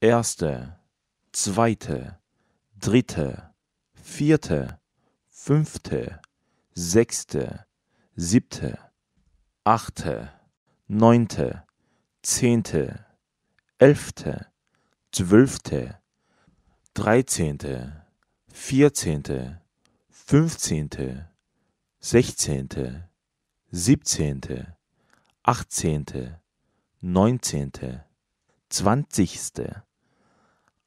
erste, zweite, dritte, vierte, fünfte, sechste, siebte, achte, neunte, zehnte, elfte, zwölfte, dreizehnte, vierzehnte, fünfzehnte, sechzehnte, siebzehnte, achtzehnte, neunzehnte, zwanzigste,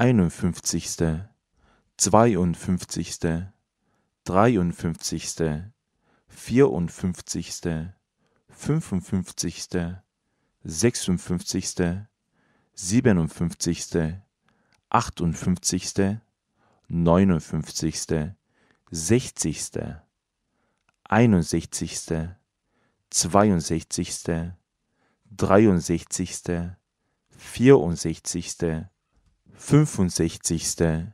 51., 52., 53., 54., 55., 56., 57., 58., 59., 60., 61., 62., 63., 64., 65.,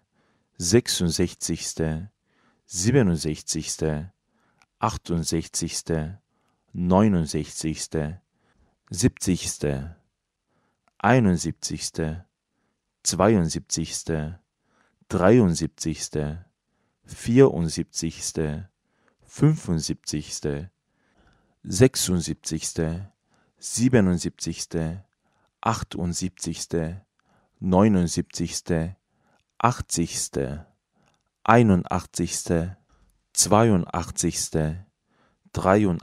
66., 67., 68., 69., 70., 71., 72., 73., 74., 75., 76., 77., 78., 79., 80., 81., 82., 83., 84., 85.,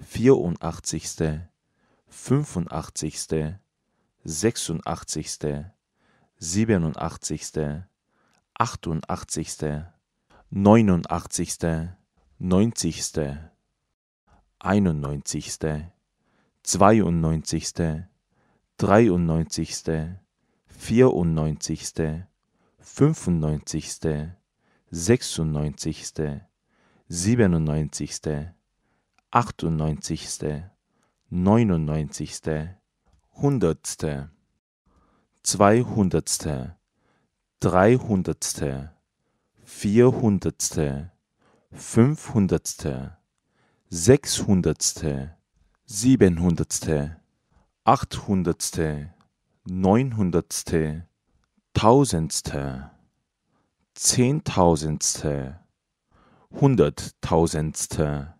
86., 87., 88., 89., 90., 91., 92., 93., 94., 95., 96., 97., 98., 99., 100., 200., 300., 400., 500., 600., 700 achthundertste, neunhundertste, tausendste, zehntausendste, hunderttausendste,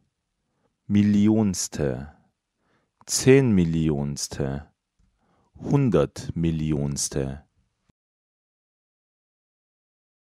millionste, zehnmillionste, hundertmillionste.